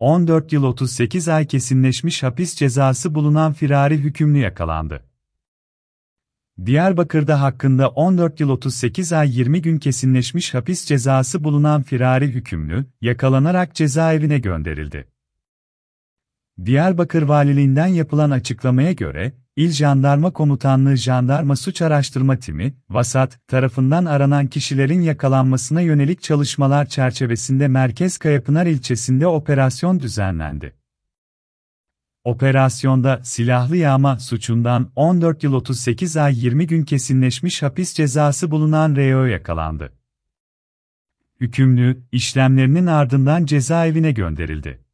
14 yıl 38 ay kesinleşmiş hapis cezası bulunan firari hükümlü yakalandı. Diyarbakır'da hakkında 14 yıl 38 ay 20 gün kesinleşmiş hapis cezası bulunan firari hükümlü, yakalanarak cezaevine gönderildi. Diyarbakır Valiliğinden yapılan açıklamaya göre, İl Jandarma Komutanlığı Jandarma Suç Araştırma Timi, VASAT, tarafından aranan kişilerin yakalanmasına yönelik çalışmalar çerçevesinde Merkez Kayapınar ilçesinde operasyon düzenlendi. Operasyonda silahlı yağma suçundan 14 yıl 38 ay 20 gün kesinleşmiş hapis cezası bulunan REO yakalandı. Hükümlü, işlemlerinin ardından cezaevine gönderildi.